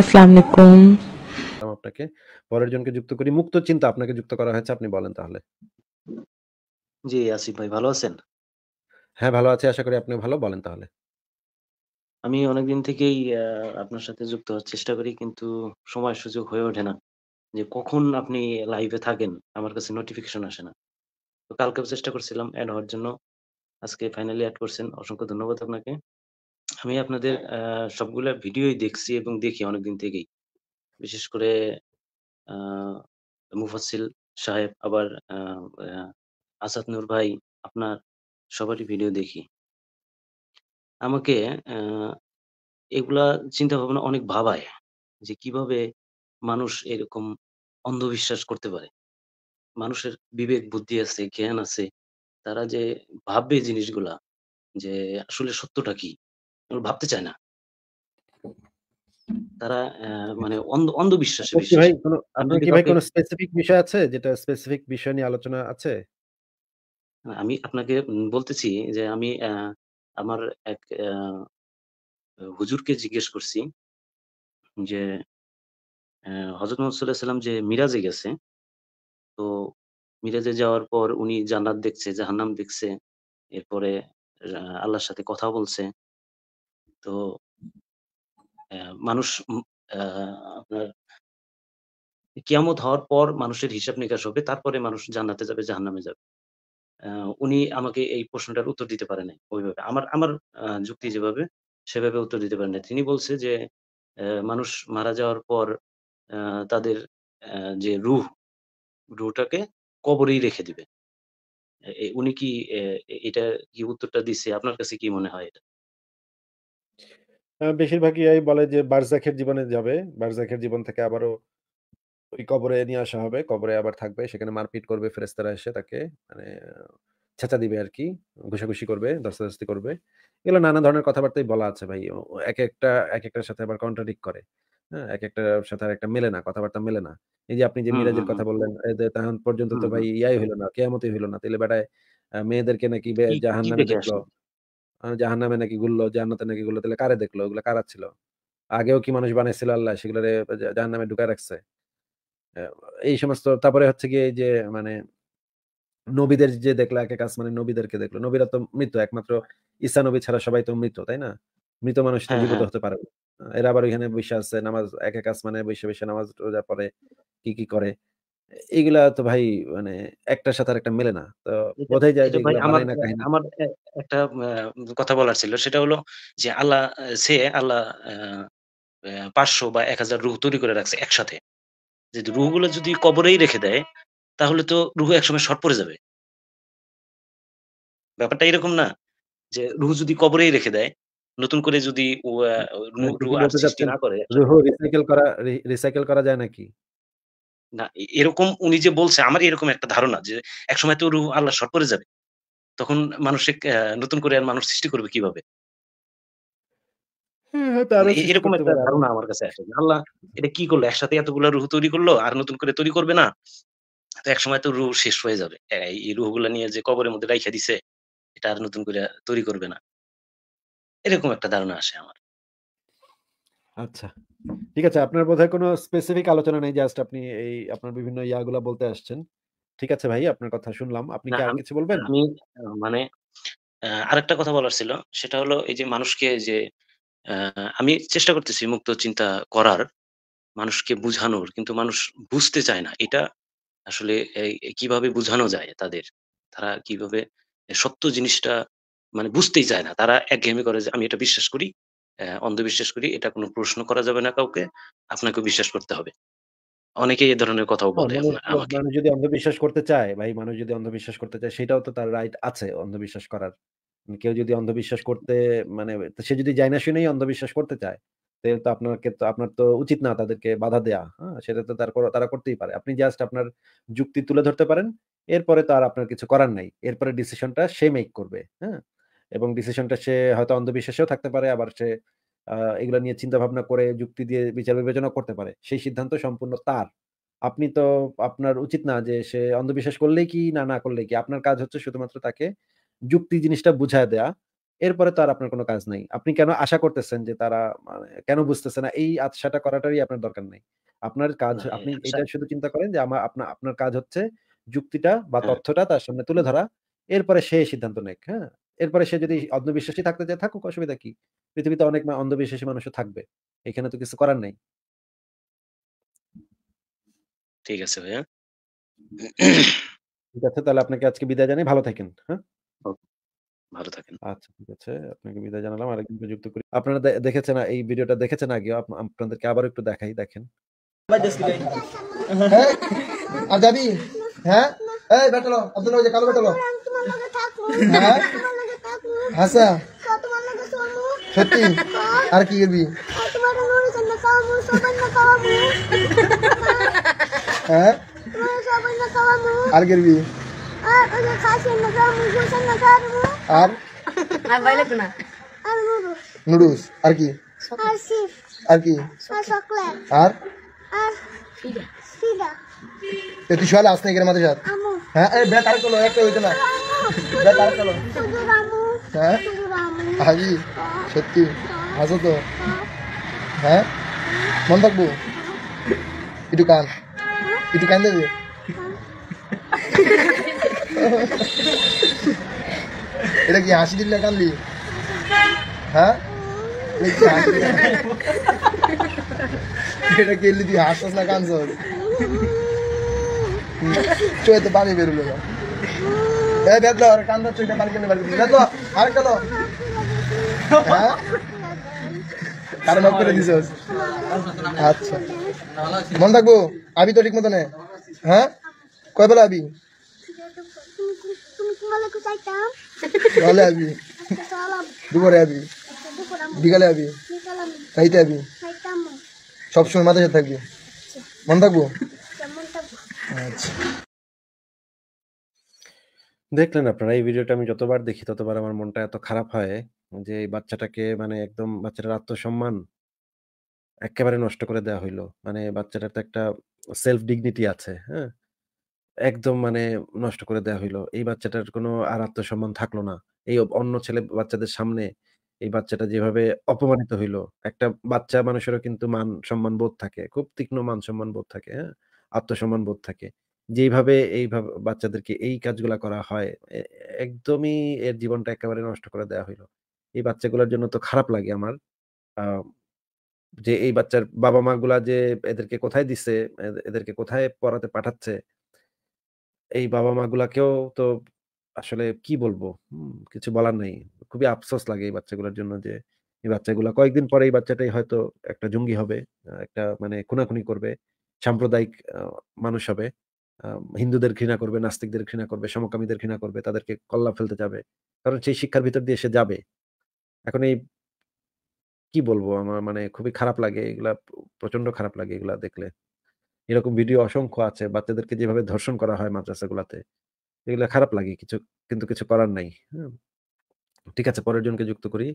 আপনাকে পরের জনকে যুক্ত করি মুক্ত চিন্তা আপনাকে যুক্ত করা হয়েছে আপনি বলেন তাহলে জি আসিফ ভাই ভালো আছেন হ্যাঁ ভালো আছি আশা করি আপনি ভালো বলেন তাহলে আমি অনেকদিন থেকেই আপনার সাথে যুক্ত হওয়ার চেষ্টা করি কিন্তু সময় সুযোগ হয়ে ওঠে না যে কখন আপনি লাইভে থাকেন আমার কাছে নোটিফিকেশন আসে না তো কালকে চেষ্টা করছিলাম অ্যাড হওয়ার জন্য আজকে ফাইনালি অ্যাড করছেন অসংখ্য ধন্যবাদ আপনাকে আমি আপনাদের সবগুলা ভিডিওই দেখছি এবং দেখি অনেকদিন থেকেই বিশেষ করে মুফাসিল সাহেব আবার আসাদ নূর ভাই আপনার সবারই ভিডিও দেখি আমাকে এগুলা চিন্তা ভাবনা অনেক ভাবায় যে কিভাবে মানুষ এরকম অন্ধবিশ্বাস করতে পারে মানুষের বিবেক বুদ্ধি আছে জ্ঞান আছে তারা যে ভাববে জিনিসগুলা যে আসলে সত্যটা কি ভাবতে চায় না তারা মানে অন্ধবিশ্বাসে বিষয় আছে যেটা স্পেসিফিক বিষয় নিয়ে আলোচনা আছে আমি আপনাকে বলতেছি যে আমি আমার এক হুজুরকে জিজ্ঞেস করছি যে হজরত সাল্লাম যে মিরাজে গেছে তো মিরাজে যাওয়ার পর উনি জান্নাত দেখছে জাহান্নাম দেখছে এরপরে আল্লাহর সাথে কথা বলছে তো মানুষ আপনার কিয়ামত হওয়ার পর মানুষের হিসাব নিকাশ হবে তারপরে মানুষ জান্নাতে যাবে জাহান্নামে যাবে উনি আমাকে এই প্রশ্নটার উত্তর দিতে পারে নাই ওইভাবে আমার আমার যুক্তি যেভাবে সেভাবে উত্তর দিতে পারে নাই তিনি বলছে যে মানুষ মারা যাওয়ার পর তাদের যে রুহ রুহটাকে কবরেই রেখে দিবে উনি কি এটা কি উত্তরটা দিছে আপনার কাছে কি মনে হয় এটা আ বেশিরভাগই এই বলে যে বারজাখের জীবনে যাবে। বারজাখের জীবন থেকে আবারও ওই কবরে নিয়ে আসা হবে। কবরে আবার থাকবে। সেখানে মারপিট করবে ফেরেশতারা এসে তাকে। মানে ছেঁচা দিবে আরকি। ঘষাঘষি করবে, ধস্তাধস্তি করবে। এগুলো নানা ধরনের কথাবার্তাই বলা আছে ভাই। এক একটা এক একেকটার সাথে আবার কন্ট্রাডিক্ট করে। হ্যাঁ? এক একটা সাথে একটা মেলে না, কথাবার্তা মেলে না। এই যে আপনি যে হুম, মিরাজের কথা বললেন, এ তখন পর্যন্ত তো ভাই ইয়াই হইল না, কেয়ামতই হইল না। তাহলে বেটায় মেয়েদেরকে নাকি বে কি, কি জাহান নামে নাকি ঘুরলো জাহান্নাতে নাকি ঘুরলো তাহলে কারে দেখলো ওগুলো কারা ছিল আগেও কি মানুষ বানাইছিল আল্লাহ সেগুলো জাহান নামে ঢুকায় রাখছে এই সমস্ত তারপরে হচ্ছে কি যে মানে নবীদের যে দেখলো এক কাজ মানে নবীদেরকে দেখলো নবীরা তো মৃত একমাত্র ঈসা নবী ছাড়া সবাই তো মৃত তাই না মৃত মানুষ হ্যাঁ, জীবিত হ্যাঁ। হতে পারে এরা আবার ওইখানে বসে আছে নামাজ এক এক মানে বসে বসে নামাজ রোজা পড়ে কি কি করে এগুলা তো ভাই মানে একটার সাথে আরেকটা মেলে না তো বোঝাই যায় যে আমার আমার একটা কথা বলার ছিল সেটা হলো যে আল্লাহ সে আল্লাহ পাঁচশো বা এক হাজার রুহ তৈরি করে রাখছে একসাথে যদি রুহ গুলো যদি কবরেই রেখে দেয় তাহলে তো রুহ একসময় শর্ট পড়ে যাবে ব্যাপারটা এরকম না যে রুহ যদি কবরেই রেখে দেয় নতুন করে যদি রুহ না করে রুহ রিসাইকেল করা রিসাইকেল করা যায় নাকি না এরকম উনি যে বলছে আমার এরকম একটা ধারণা যে একসময় তো রুহ আল্লাহ শর্ট করে যাবে তখন মানুষে নতুন করে আর মানুষ সৃষ্টি করবে কিভাবে হ্যাঁ, মানে এরকম একটা ধারণা আমার কাছে আসে আল্লাহ এটা কি করলো একসাথে এতগুলো রুহ তৈরি করলো আর নতুন করে তৈরি করবে না তো একসময় তো রুহ শেষ হয়ে যাবে এই রুহগুলো নিয়ে যে কবরের মধ্যে রাইখা দিছে এটা আর নতুন করে তৈরি করবে না এরকম একটা ধারণা আসে আমার আচ্ছা ঠিক আছে আপনার বোধহয় কোনো স্পেসিফিক আলোচনা নেই জাস্ট আপনি এই আপনার বিভিন্ন ইয়াগুলা বলতে আসছেন ঠিক আছে ভাই আপনার কথা শুনলাম আপনি কি আর কিছু বলবেন আমি মানে আরেকটা কথা বলার ছিল সেটা হলো এই যে মানুষকে যে আমি চেষ্টা করতেছি মুক্ত চিন্তা করার মানুষকে বুঝানোর কিন্তু মানুষ বুঝতে চায় না এটা আসলে কিভাবে বুঝানো যায় তাদের তারা কিভাবে সত্য জিনিসটা মানে বুঝতেই চায় না তারা একঘেয়েমি করে যে আমি এটা বিশ্বাস করি অন্ধবিশ্বাস করি এটা কোনো প্রশ্ন করা যাবে না কাউকে আপনাকে বিশ্বাস করতে হবে অনেকেই এই ধরনের কথাও হ্যাঁ, বলে মানুষ যদি অন্ধবিশ্বাস করতে চায় ভাই মানুষ যদি অন্ধবিশ্বাস করতে চায় সেটাও তো তার রাইট আছে অন্ধবিশ্বাস করার কেউ যদি অন্ধবিশ্বাস করতে মানে সে যদি যায় না শুনেই অন্ধবিশ্বাস করতে চায় তাহলে তো আপনাকে তো আপনার তো উচিত না তাদেরকে বাধা দেয়া হ্যাঁ সেটা তো তারপর তারা করতেই পারে আপনি জাস্ট আপনার যুক্তি তুলে ধরতে পারেন এরপরে তো আর আপনার কিছু করার নাই এরপরে ডিসিশনটা সে মেক করবে হ্যাঁ এবং ডিসিশনটা সে হয়তো অন্ধবিশ্বাসেও থাকতে পারে আবার সে এগুলো নিয়ে চিন্তা ভাবনা করে যুক্তি দিয়ে বিচার বিবেচনা করতে পারে সেই সিদ্ধান্ত সম্পূর্ণ তার আপনি তো আপনার উচিত না যে সে অন্ধবিশ্বাস করলেই কি না না করলে কি আপনার কাজ হচ্ছে শুধুমাত্র তাকে যুক্তি জিনিসটা বুঝায় দেয়া এরপরে তো আর আপনার কোনো কাজ নাই আপনি কেন আশা করতেছেন যে তারা মানে কেন বুঝতেছে না এই আশাটা করাটারই আপনার দরকার নেই আপনার কাজ হ্যাঁ, আপনি এটা শুধু চিন্তা করেন যে আমার আপনার আপনার কাজ হচ্ছে যুক্তিটা বা হ্যাঁ। তথ্যটা তার সামনে তুলে ধরা এরপরে সে সিদ্ধান্ত নেক হ্যাঁ এরপরে সে যদি অন্ধবিশ্বাসী থাকতে চায় থাকুক অসুবিধা কি পৃথিবীতে অনেক অন্ধবিশ্বাসী মানুষও থাকবে এখানে তো কিছু করার নাই ঠিক আছে ভাইয়া ঠিক আছে তাহলে আপনাকে আজকে বিদায় জানাই ভালো থাকেন হ্যাঁ ভালো থাকেন আচ্ছা ঠিক আছে আপনাকে বিদায় জানালাম আরেকদিন যুক্ত করি আপনারা দেখেছেন এই ভিডিওটা দেখেছেন আগে আপনাদেরকে আবার একটু দেখাই দেখেন হ্যাঁ, হ্যাঁ? এই বেটালো আব্দুল কালো বেটালো হ্যাঁ হাসা সত্যি আর কি করবি হ্যাঁ আর করবি আর নুডলস আর কি আর কি আর তুই সকালে আসতে গেলে মাথায় হ্যাঁ বেট আর করলো একটা হইতো না বেট আর করলো হ্যাঁ হাজি সত্যি হাসো তো হ্যাঁ মন থাকবো একটু কান একটু কান দেবে এটা কি হাসি দিল না কানলি হ্যাঁ এটা কি তুই হাসছস না কানছস চোখে তো পানি বেরোলো না আর হ্যাঁ? করে আচ্ছা মন থাকবো আবি তো ঠিক মতো নে হ্যাঁ কয় বেলা আবি আবি দুপুরে আবি বিকালে আবি রাইতে আবি সবসময় মাথায় থাকবি মন থাকবো আচ্ছা দেখলেন আপনারা এই ভিডিওটা আমি যতবার দেখি ততবার আমার মনটা এত খারাপ হয় যে এই বাচ্চাটাকে মানে একদম বাচ্চাটার আত্মসম্মান একেবারে নষ্ট করে দেওয়া হইলো। মানে বাচ্চাটার তো একটা সেলফ ডিগনিটি আছে, হ্যাঁ? একদম মানে নষ্ট করে দেয়া হইলো। এই বাচ্চাটার কোনো আর আত্মসম্মান থাকলো না। এই অন্য ছেলে বাচ্চাদের সামনে এই বাচ্চাটা যেভাবে অপমানিত হইলো, একটা বাচ্চা মানুষেরও কিন্তু মান সম্মান বোধ থাকে। খুব তীক্ষ্ণ মান সম্মান বোধ থাকে, হ্যাঁ? আত্মসম্মান বোধ থাকে। যেইভাবে এইভাবে বাচ্চাদেরকে এই কাজগুলা করা হয় একদমই এর জীবনটা একেবারে নষ্ট করে দেওয়া হইলো এই বাচ্চাগুলোর জন্য তো খারাপ লাগে আমার যে এই বাচ্চার বাবা মা গুলা যে এদেরকে কোথায় দিচ্ছে এদেরকে কোথায় পড়াতে পাঠাচ্ছে এই বাবা মা গুলাকেও তো আসলে কি বলবো কিছু বলার নেই খুবই আফসোস লাগে এই বাচ্চাগুলোর জন্য যে এই বাচ্চাগুলো কয়েকদিন পরে এই বাচ্চাটাই হয়তো একটা জঙ্গি হবে একটা মানে খুনাখুনি করবে সাম্প্রদায়িক মানুষ হবে হিন্দুদের ঘৃণা করবে নাস্তিকদের ঘৃণা করবে সমকামীদের ঘৃণা করবে তাদেরকে কল্লা ফেলতে যাবে কারণ সেই শিক্ষার ভিতর দিয়ে সে যাবে এখন এই কি বলবো আমার মানে খুবই খারাপ লাগে এগুলা প্রচন্ড খারাপ লাগে এগুলা দেখলে এরকম ভিডিও অসংখ্য আছে বাচ্চাদেরকে যেভাবে ধর্ষণ করা হয় মাদ্রাসা গুলাতে এগুলা খারাপ লাগে কিছু কিন্তু কিছু করার নাই হ্যাঁ। ঠিক আছে পরের জনকে যুক্ত করি